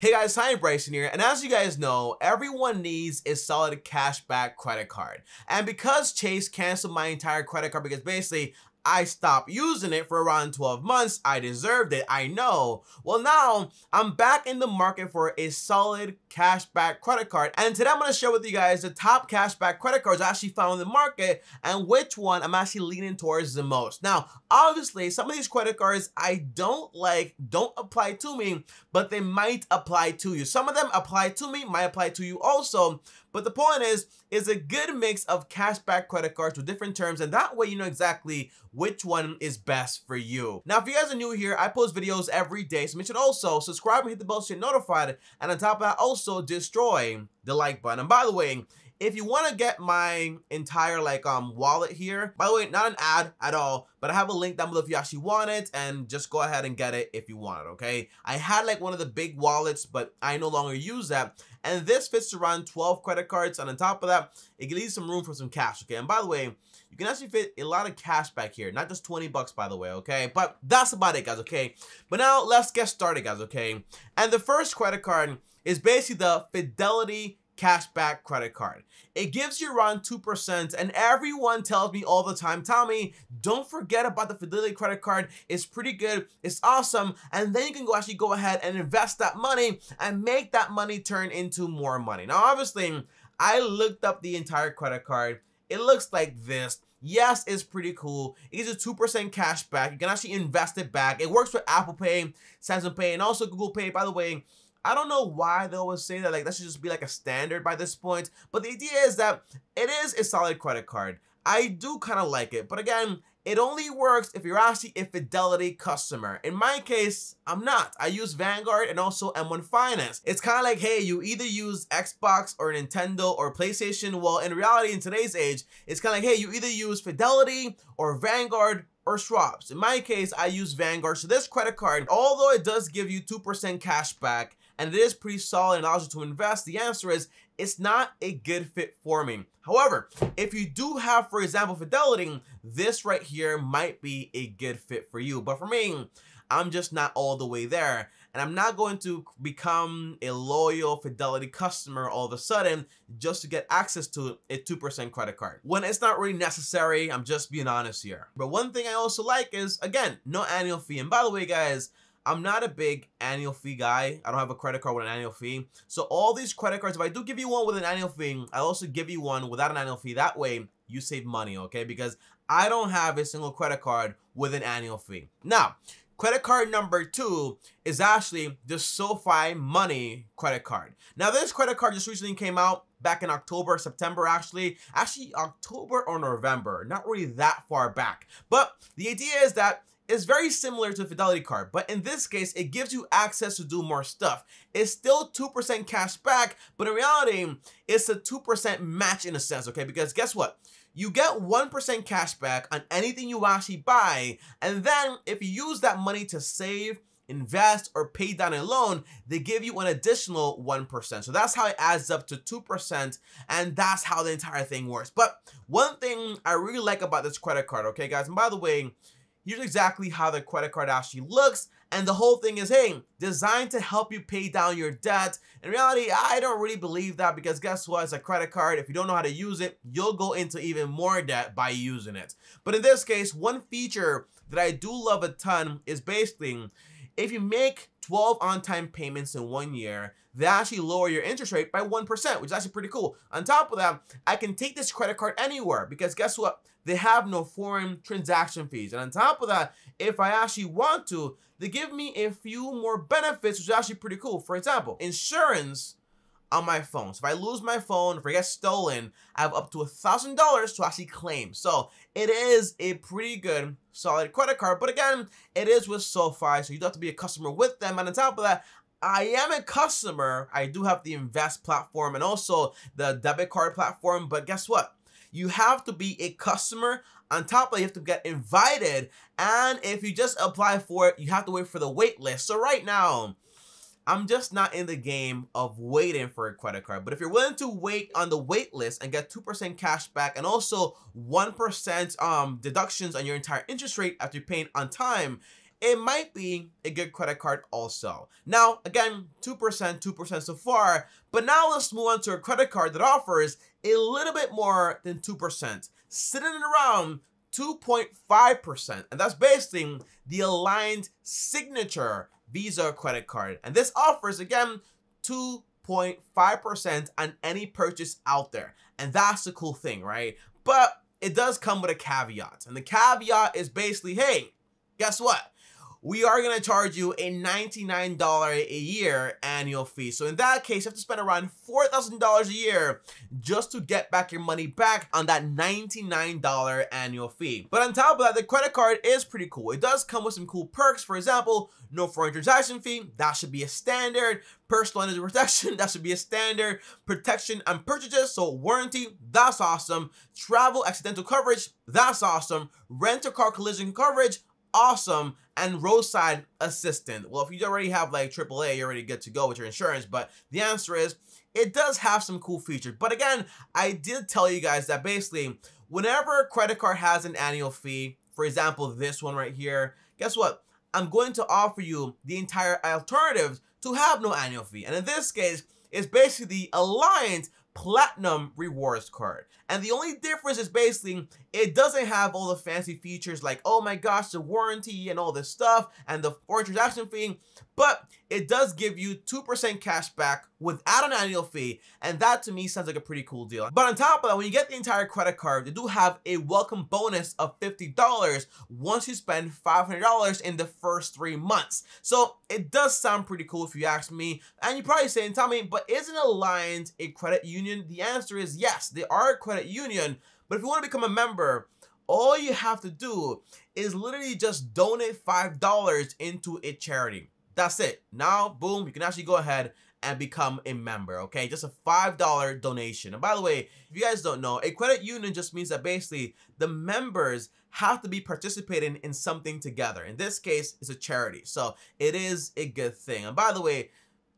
Hey guys, I'm Bryson here, and as you guys know, everyone needs a solid cashback credit card. And because Chase canceled my entire credit card because basically I stopped using it for around 12 months. I deserved it. I know. Well, now I'm back in the market for a solid cashback credit card. And today I'm going to share with you guys the top cashback credit cards I actually found in the market and which one I'm actually leaning towards the most. Now, obviously, some of these credit cards I don't like, don't apply to me, but they might apply to you. Some of them apply to me, might apply to you also, but the point is, is a good mix of cashback credit cards with different terms, and that way you know exactly which one is best for you. Now, if you guys are new here, I post videos every day, so make sure to also subscribe and hit the bell so you're notified, and on top of that, also destroy the like button. And by the way, if you want to get my entire like um wallet here, by the way, not an ad at all, but I have a link down below if you actually want it and just go ahead and get it if you want it, okay? I had like one of the big wallets, but I no longer use that. And this fits around 12 credit cards. And on top of that, it leaves some room for some cash, okay? And by the way, you can actually fit a lot of cash back here, not just 20 bucks, by the way, okay? But that's about it, guys, okay? But now let's get started, guys, okay? And the first credit card is basically the Fidelity cashback credit card. It gives you around 2%, and everyone tells me all the time, Tommy, don't forget about the Fidelity credit card. It's pretty good, it's awesome, and then you can go actually go ahead and invest that money and make that money turn into more money. Now, obviously, I looked up the entire credit card. It looks like this. Yes, it's pretty cool. It gives you 2% cash back. You can actually invest it back. It works with Apple Pay, Samsung Pay, and also Google Pay. By the way, I don't know why they always say that, like, that should just be like a standard by this point. But the idea is that it is a solid credit card. I do kind of like it, but again, it only works if you're actually a Fidelity customer. In my case, I'm not. I use Vanguard and also M1 Finance. It's kind of like, hey, you either use Xbox or Nintendo or PlayStation. Well, in reality, in today's age, it's kind of like, hey, you either use Fidelity or Vanguard or Schwab's. In my case, I use Vanguard. So this credit card, although it does give you 2% cash back, and it is pretty solid and you to invest, the answer is it's not a good fit for me. However, if you do have, for example, Fidelity, this right here might be a good fit for you. But for me, I'm just not all the way there. And I'm not going to become a loyal Fidelity customer all of a sudden just to get access to a 2% credit card. When it's not really necessary, I'm just being honest here. But one thing I also like is, again, no annual fee. And by the way, guys, I'm not a big annual fee guy. I don't have a credit card with an annual fee. So all these credit cards, if I do give you one with an annual fee, I also give you one without an annual fee. That way you save money, okay? Because I don't have a single credit card with an annual fee. Now, credit card number two is actually the SoFi Money credit card. Now, this credit card just recently came out back in October, September actually, actually October or November, not really that far back. But the idea is that is very similar to Fidelity Card, but in this case, it gives you access to do more stuff. It's still 2% cash back, but in reality, it's a 2% match in a sense, okay? Because guess what? You get 1% cash back on anything you actually buy, and then if you use that money to save, invest, or pay down a loan, they give you an additional 1%. So that's how it adds up to 2%, and that's how the entire thing works. But one thing I really like about this credit card, okay, guys, and by the way, Here's exactly how the credit card actually looks. And the whole thing is, hey, designed to help you pay down your debt. In reality, I don't really believe that because guess what? It's a credit card. If you don't know how to use it, you'll go into even more debt by using it. But in this case, one feature that I do love a ton is basically if you make 12 on-time payments in one year, they actually lower your interest rate by 1%, which is actually pretty cool. On top of that, I can take this credit card anywhere because guess what? They have no foreign transaction fees. And on top of that, if I actually want to, they give me a few more benefits, which is actually pretty cool. For example, insurance on my phone. So if I lose my phone, if it gets stolen, I have up to a $1,000 to actually claim. So it is a pretty good, solid credit card. But again, it is with SoFi, so you do have to be a customer with them. And on top of that, I am a customer. I do have the Invest platform and also the debit card platform. But guess what? You have to be a customer. On top of that, you have to get invited. And if you just apply for it, you have to wait for the wait list. So right now, I'm just not in the game of waiting for a credit card. But if you're willing to wait on the wait list and get 2% cash back and also 1% um, deductions on your entire interest rate after paying on time, it might be a good credit card also. Now, again, 2%, 2% so far, but now let's move on to a credit card that offers a little bit more than 2%, sitting around 2.5%. And that's based the Aligned Signature Visa credit card. And this offers, again, 2.5% on any purchase out there. And that's the cool thing, right? But it does come with a caveat. And the caveat is basically, hey, guess what? we are gonna charge you a $99 a year annual fee. So in that case, you have to spend around $4,000 a year just to get back your money back on that $99 annual fee. But on top of that, the credit card is pretty cool. It does come with some cool perks. For example, no foreign transaction fee, that should be a standard. Personal energy protection, that should be a standard. Protection and purchases, so warranty, that's awesome. Travel accidental coverage, that's awesome. Rental car collision coverage, awesome and roadside assistant. Well, if you already have like AAA, you're already good to go with your insurance. But the answer is it does have some cool features. But again, I did tell you guys that basically whenever a credit card has an annual fee, for example, this one right here, guess what? I'm going to offer you the entire alternatives to have no annual fee. And in this case, it's basically the Alliance platinum rewards card. And the only difference is basically it doesn't have all the fancy features like, oh my gosh, the warranty and all this stuff and the foreign transaction fee, but it does give you 2% cash back without an annual fee, and that to me sounds like a pretty cool deal. But on top of that, when you get the entire credit card, they do have a welcome bonus of $50 once you spend $500 in the first three months. So it does sound pretty cool if you ask me, and you're probably saying, Tommy, but isn't Alliance a credit union? The answer is yes, they are a credit union, but if you want to become a member, all you have to do is literally just donate $5 into a charity. That's it. Now, boom, you can actually go ahead and become a member, okay? Just a $5 donation. And by the way, if you guys don't know, a credit union just means that basically the members have to be participating in something together. In this case, it's a charity. So it is a good thing. And by the way,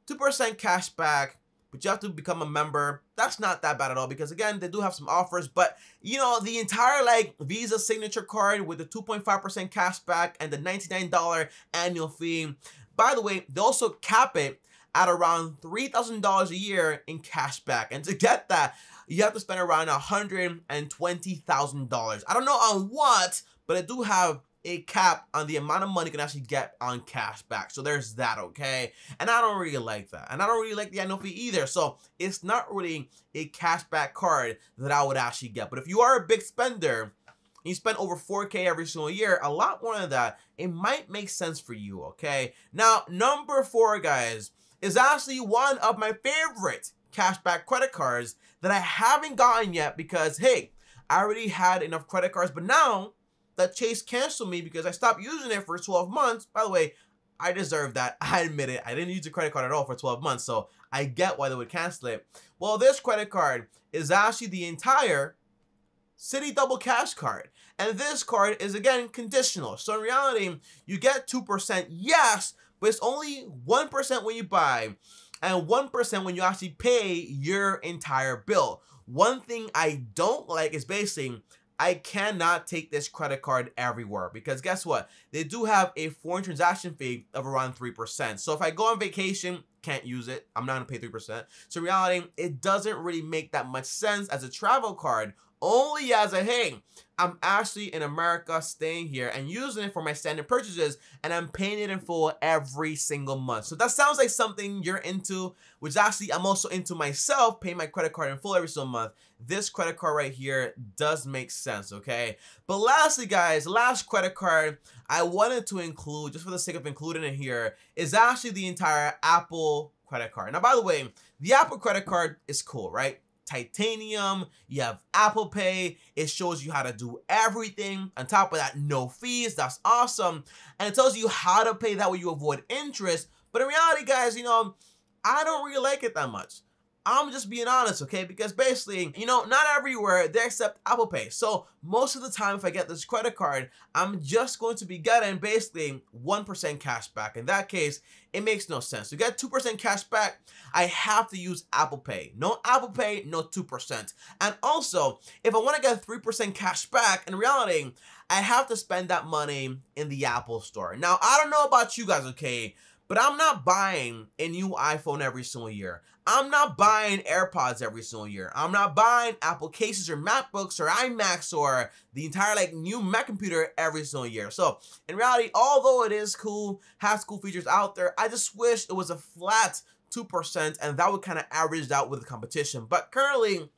2% cash back, but you have to become a member. That's not that bad at all because again, they do have some offers, but you know, the entire like Visa signature card with the 2.5% cash back and the $99 annual fee, by the way, they also cap it at around $3,000 a year in cash back. And to get that, you have to spend around $120,000. I don't know on what, but I do have a cap on the amount of money you can actually get on cash back. So there's that, okay? And I don't really like that. And I don't really like the annual fee either. So it's not really a cash back card that I would actually get. But if you are a big spender, you spend over 4K every single year, a lot more than that, it might make sense for you, okay? Now, number four, guys, is actually one of my favorite cashback credit cards that I haven't gotten yet because, hey, I already had enough credit cards, but now that Chase canceled me because I stopped using it for 12 months. By the way, I deserve that. I admit it. I didn't use a credit card at all for 12 months, so I get why they would cancel it. Well, this credit card is actually the entire City Double Cash card. And this card is again conditional. So in reality, you get 2%, yes, but it's only 1% when you buy and 1% when you actually pay your entire bill. One thing I don't like is basically I cannot take this credit card everywhere because guess what? They do have a foreign transaction fee of around 3%. So if I go on vacation, can't use it. I'm not gonna pay 3%. So reality, it doesn't really make that much sense as a travel card only as a hey, I'm actually in America staying here and using it for my standard purchases and I'm paying it in full every single month. So that sounds like something you're into, which actually I'm also into myself, paying my credit card in full every single month. This credit card right here does make sense, okay? But lastly, guys, last credit card I wanted to include, just for the sake of including it here, is actually the entire Apple credit card. Now, by the way, the Apple credit card is cool, right? titanium, you have Apple Pay. It shows you how to do everything. On top of that, no fees. That's awesome. And it tells you how to pay that way you avoid interest. But in reality, guys, you know, I don't really like it that much. I'm just being honest, okay? Because basically, you know, not everywhere they accept Apple Pay. So most of the time, if I get this credit card, I'm just going to be getting basically 1% cash back. In that case, it makes no sense. To get 2% cash back, I have to use Apple Pay. No Apple Pay, no 2%. And also, if I want to get 3% cash back, in reality, I have to spend that money in the Apple store. Now, I don't know about you guys, okay? But I'm not buying a new iPhone every single year. I'm not buying AirPods every single year. I'm not buying Apple cases or MacBooks or iMacs or the entire like new Mac computer every single year. So in reality, although it is cool, has cool features out there, I just wish it was a flat 2% and that would kind of average out with the competition. But currently,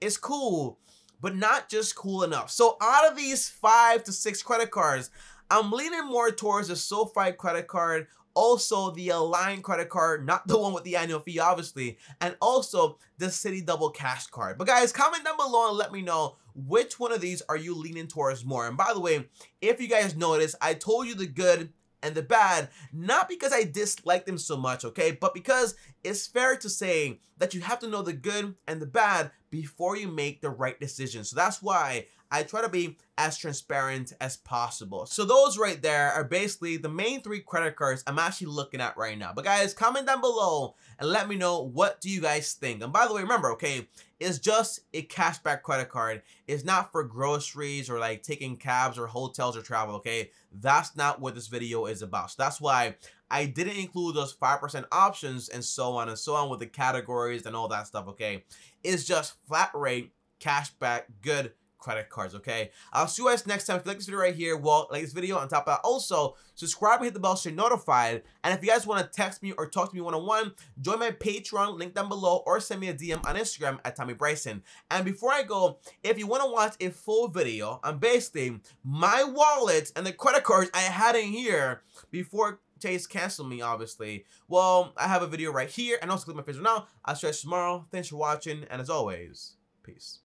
it's cool, but not just cool enough. So out of these five to six credit cards, I'm leaning more towards the SoFi credit card also the Align credit card, not the one with the annual fee, obviously, and also the City Double Cash card. But guys, comment down below and let me know which one of these are you leaning towards more. And by the way, if you guys notice, I told you the good and the bad, not because I dislike them so much, okay, but because it's fair to say that you have to know the good and the bad before you make the right decision. So that's why I try to be as transparent as possible. So those right there are basically the main three credit cards I'm actually looking at right now. But guys, comment down below and let me know what do you guys think. And by the way, remember, okay, it's just a cashback credit card. It's not for groceries or like taking cabs or hotels or travel, okay? That's not what this video is about. So that's why I didn't include those 5% options and so on and so on with the categories and all that stuff, okay? It's just flat rate, cash back good credit cards, okay? I'll see you guys next time. If you like this video right here, well, like this video on top of that. Also, subscribe and hit the bell so you're notified. And if you guys want to text me or talk to me one-on-one, join my Patreon, link down below, or send me a DM on Instagram at Tommy Bryson. And before I go, if you want to watch a full video on basically my wallet and the credit cards I had in here before Chase cancel me, obviously. Well, I have a video right here, and also click my face right now. I'll stretch tomorrow. Thanks for watching, and as always, peace.